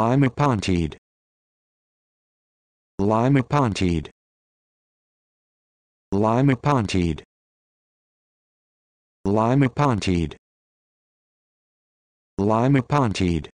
Lima pontied. Lima pontied. Lima pontied. Lima pontied. Lima pontied.